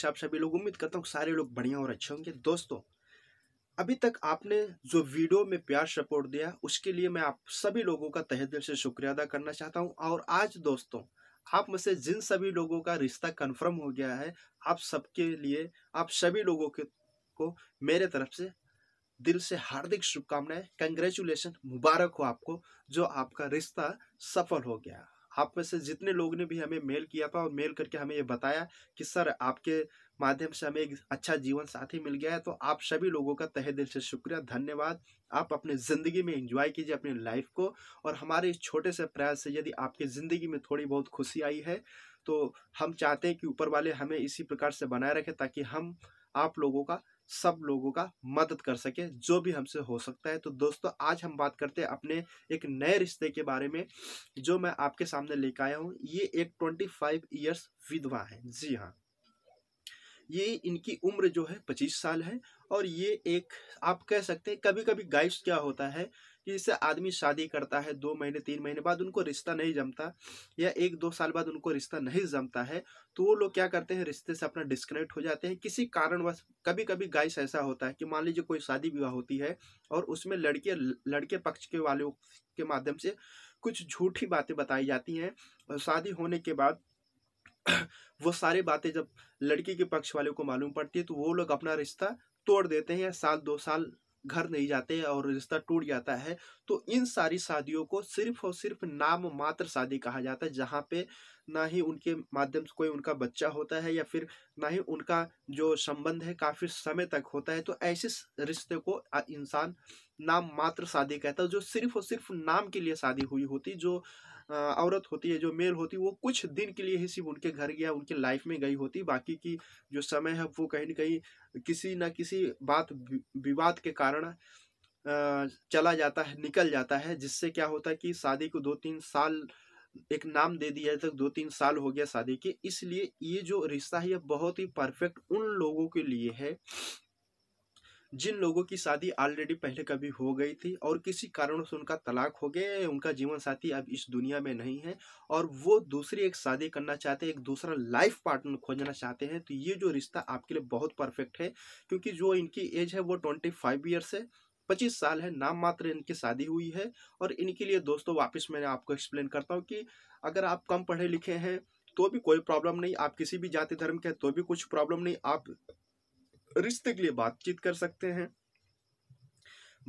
कैसे आप सभी लोग उम्मीद करता हूँ सारे लोग बढ़िया और अच्छे होंगे दोस्तों अभी तक आपने जो वीडियो में प्यार सपोर्ट दिया उसके लिए मैं आप सभी लोगों का तहे दिल से शुक्रिया अदा करना चाहता हूँ और आज दोस्तों आप में से जिन सभी लोगों का रिश्ता कन्फर्म हो गया है आप सबके लिए आप सभी लोगों के को मेरे तरफ से दिल से हार्दिक शुभकामनाएं कंग्रेचुलेसन मुबारक हो आपको जो आपका रिश्ता सफल हो गया आप में से जितने लोग ने भी हमें मेल किया था और मेल करके हमें ये बताया कि सर आपके माध्यम से हमें एक अच्छा जीवन साथी मिल गया है तो आप सभी लोगों का तहे दिल से शुक्रिया धन्यवाद आप अपने ज़िंदगी में एंजॉय कीजिए अपनी लाइफ को और हमारे इस छोटे से प्रयास से यदि आपकी ज़िंदगी में थोड़ी बहुत खुशी आई है तो हम चाहते हैं कि ऊपर वाले हमें इसी प्रकार से बनाए रखें ताकि हम आप लोगों का सब लोगों का मदद कर सके जो भी हमसे हो सकता है तो दोस्तों आज हम बात करते हैं अपने एक नए रिश्ते के बारे में जो मैं आपके सामने लेकर आया हूँ ये एक ट्वेंटी फाइव ईयर्स विधवा है जी हाँ ये इनकी उम्र जो है पच्चीस साल है और ये एक आप कह सकते हैं कभी कभी गाइड्स क्या होता है कि इससे आदमी शादी करता है दो महीने तीन महीने बाद उनको रिश्ता नहीं जमता या एक दो साल बाद उनको रिश्ता नहीं जमता है तो वो लोग क्या करते हैं रिश्ते से अपना डिस्कनेक्ट हो जाते हैं किसी कारणवश कभी कभी गाइस ऐसा होता है कि मान लीजिए कोई शादी विवाह होती है और उसमें लड़के लड़के पक्ष के वालों के माध्यम से कुछ झूठी बातें बताई जाती हैं और शादी होने के बाद वो सारी बातें जब लड़की के पक्ष वालों को मालूम पड़ती है तो वो लोग अपना रिश्ता तोड़ देते हैं या साल दो साल घर नहीं जाते और रिश्ता टूट जाता है तो इन सारी शादियों को सिर्फ और सिर्फ नाम मात्र शादी कहा जाता है जहाँ पे ना ही उनके माध्यम से कोई उनका बच्चा होता है या फिर ना ही उनका जो संबंध है काफ़ी समय तक होता है तो ऐसे रिश्ते को इंसान नाम मात्र शादी कहता है जो सिर्फ और सिर्फ नाम के लिए शादी हुई होती जो औरत होती है जो मेल होती है वो कुछ दिन के लिए ही सिर्फ उनके घर गया उनके लाइफ में गई होती बाकी की जो समय है वो कहीं ना कहीं किसी ना किसी बात विवाद के कारण चला जाता है निकल जाता है जिससे क्या होता है कि शादी को दो तीन साल एक नाम दे दिया तक दो तीन साल हो गया शादी के इसलिए ये जो रिश्ता है ये बहुत ही परफेक्ट उन लोगों के लिए है जिन लोगों की शादी ऑलरेडी पहले कभी हो गई थी और किसी कारण से उनका तलाक हो गया उनका जीवन साथी अब इस दुनिया में नहीं है और वो दूसरी एक शादी करना चाहते हैं एक दूसरा लाइफ पार्टनर खोजना चाहते हैं तो ये जो रिश्ता आपके लिए बहुत परफेक्ट है क्योंकि जो इनकी एज है वो ट्वेंटी फाइव ईयर्स है पच्चीस साल है नाम मात्र इनकी शादी हुई है और इनके लिए दोस्तों वापस मैंने आपको एक्सप्लेन करता हूँ कि अगर आप कम पढ़े लिखे हैं तो भी कोई प्रॉब्लम नहीं आप किसी भी जाति धर्म के तो भी कुछ प्रॉब्लम नहीं आप रिश्ते के लिए बातचीत कर सकते हैं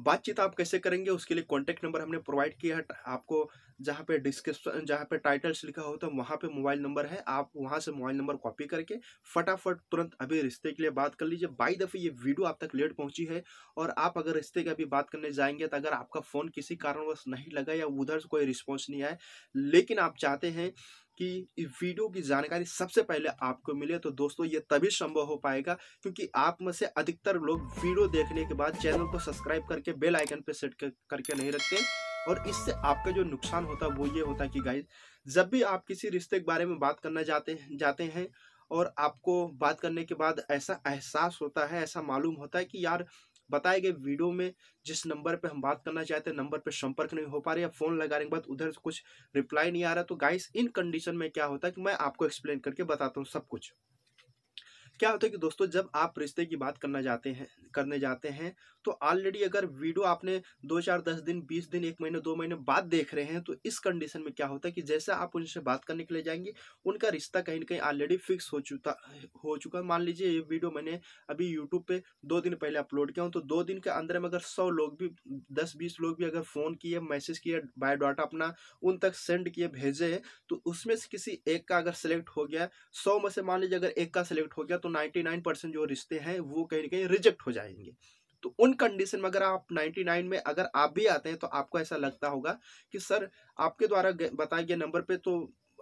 बातचीत आप कैसे करेंगे उसके लिए कॉन्टैक्ट नंबर हमने प्रोवाइड किया है आपको जहाँ पे डिस्क्रिप्शन जहाँ पे टाइटल्स लिखा होता तो है वहाँ पे मोबाइल नंबर है आप वहाँ से मोबाइल नंबर कॉपी करके फटाफट तुरंत अभी रिश्ते के लिए बात कर लीजिए बाई दफ़े ये वीडियो आप तक लेट पहुँची है और आप अगर रिश्ते की अभी बात करने जाएंगे तो अगर आपका फ़ोन किसी कारणवश नहीं लगा या उधर से कोई रिस्पॉन्स नहीं आए लेकिन आप चाहते हैं कि वीडियो की जानकारी सबसे पहले आपको मिले तो दोस्तों ये तभी संभव हो पाएगा क्योंकि आप में से अधिकतर लोग वीडियो देखने के बाद चैनल को सब्सक्राइब करके बेल आइकन पर सेट करके नहीं रखते और इससे आपका जो नुकसान होता है वो ये होता है कि गाइज जब भी आप किसी रिश्ते के बारे में बात करना जाते जाते हैं और आपको बात करने के बाद ऐसा एहसास होता है ऐसा मालूम होता है कि यार बताए गए वीडियो में जिस नंबर पे हम बात करना चाहते हैं नंबर पे संपर्क नहीं हो पा रहे या फ़ोन लगाने के बाद उधर कुछ रिप्लाई नहीं आ रहा तो गाइस इन कंडीशन में क्या होता है कि मैं आपको एक्सप्लेन करके बताता हूँ सब कुछ क्या होता है कि दोस्तों जब आप रिश्ते की बात करना जाते हैं करने जाते हैं तो ऑलरेडी अगर वीडियो आपने दो चार दस दिन बीस दिन एक महीने दो महीने बाद देख रहे हैं तो इस कंडीशन में क्या होता है कि जैसे आप उनसे बात करने के लिए जाएंगे उनका रिश्ता कहीं ना कहीं ऑलरेडी फिक्स हो चुका हो चुका मान लीजिए ये वीडियो मैंने अभी यूट्यूब पर दो दिन पहले अपलोड किया हूँ तो दो दिन के अंदर में अगर सौ लोग भी दस बीस लोग भी अगर फ़ोन किए मैसेज किए बायोडाटा अपना उन तक सेंड किए भेजे तो उसमें से किसी एक का अगर सेलेक्ट हो गया सौ में से मान लीजिए अगर एक का सेलेक्ट हो गया तो 99 जो रिश्ते हैं वो कहीं ना कहीं रिजेक्ट हो जाएंगे तो उन कंडीशन में अगर आप 99 में अगर आप भी आते हैं तो आपको ऐसा लगता होगा कि सर आपके द्वारा बताए गए नंबर पे तो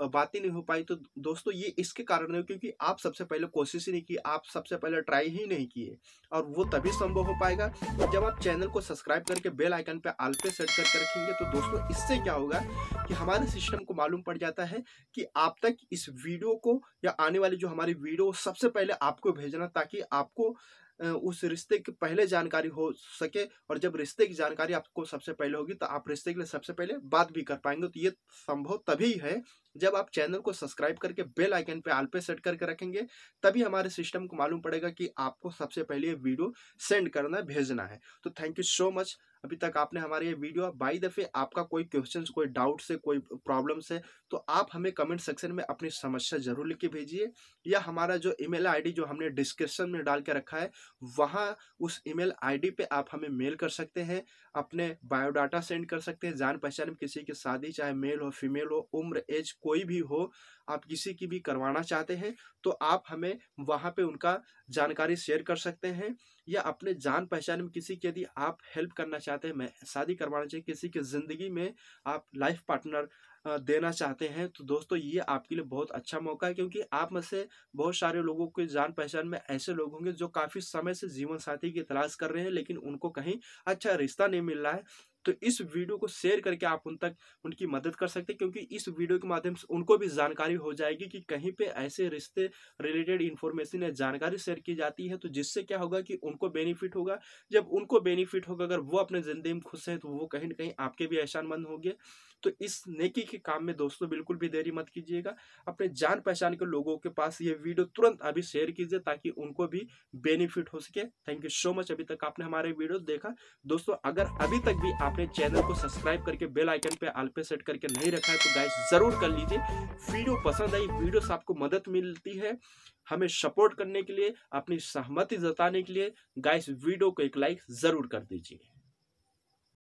बात ही नहीं हो पाई तो दोस्तों ये इसके कारण है क्योंकि आप सबसे पहले कोशिश ही नहीं की आप सबसे पहले ट्राई ही नहीं किए और वो तभी संभव हो पाएगा जब आप चैनल को सब्सक्राइब करके बेल आइकन पे आल पे सेट करके रखेंगे तो दोस्तों इससे क्या होगा कि हमारे सिस्टम को मालूम पड़ जाता है कि आप तक इस वीडियो को या आने वाली जो हमारी वीडियो सबसे पहले आपको भेजना ताकि आपको उस रिश्ते की पहले जानकारी हो सके और जब रिश्ते की जानकारी आपको सबसे पहले होगी तो आप रिश्ते के लिए सबसे पहले बात भी कर पाएंगे तो ये संभव तभी है जब आप चैनल को सब्सक्राइब करके बेल आइकन पे आल पे सेट करके रखेंगे तभी हमारे सिस्टम को मालूम पड़ेगा कि आपको सबसे पहले ये वीडियो सेंड करना है भेजना है तो थैंक यू सो मच अभी तक आपने हमारे ये वीडियो बाई दफ़े आपका कोई क्वेश्चन कोई डाउट है कोई प्रॉब्लम्स है तो आप हमें कमेंट सेक्शन में अपनी समस्या जरूर लिख के भेजिए या हमारा जो ईमेल आईडी जो हमने डिस्क्रिप्शन में डाल के रखा है वहाँ उस ईमेल आईडी पे आप हमें मेल कर सकते हैं अपने बायोडाटा सेंड कर सकते हैं जान पहचान में किसी की शादी चाहे मेल हो फीमेल हो उम्र एज कोई भी हो आप किसी की भी करवाना चाहते हैं तो आप हमें वहाँ पर उनका जानकारी शेयर कर सकते हैं या अपने जान पहचान में किसी की यदि आप हेल्प करना चाहते हैं मैं शादी करवाना चाहिए किसी के ज़िंदगी में आप लाइफ पार्टनर देना चाहते हैं तो दोस्तों ये आपके लिए बहुत अच्छा मौका है क्योंकि आप में से बहुत सारे लोगों के जान पहचान में ऐसे लोग होंगे जो काफ़ी समय से जीवन साथी की तलाश कर रहे हैं लेकिन उनको कहीं अच्छा रिश्ता नहीं मिल रहा है तो इस वीडियो को शेयर करके आप उन तक उनकी मदद कर सकते हैं क्योंकि इस वीडियो के माध्यम से उनको भी जानकारी हो जाएगी कि कहीं पे ऐसे रिश्ते रिलेटेड इन्फॉर्मेशन या जानकारी शेयर की जाती है तो जिससे क्या होगा कि उनको बेनिफिट होगा जब उनको बेनिफिट होगा अगर वो अपने ज़िंदगी में खुश हैं तो वो कहीं ना कहीं आपके भी एहसानमंद होंगे तो इस नेकी के काम में दोस्तों बिल्कुल भी देरी मत कीजिएगा अपने जान पहचान के लोगों के पास ये वीडियो तुरंत अभी शेयर कीजिए ताकि उनको भी बेनिफिट हो सके थैंक यू सो मच अभी तक आपने हमारे वीडियो देखा दोस्तों अगर अभी तक भी आप अपने चैनल को सब्सक्राइब करके बेल आइकन पे आल पे सेट करके नहीं रखा है तो गाइस ज़रूर कर लीजिए वीडियो पसंद आई वीडियो से आपको मदद मिलती है हमें सपोर्ट करने के लिए अपनी सहमति जताने के लिए गाइस वीडियो को एक लाइक ज़रूर कर दीजिए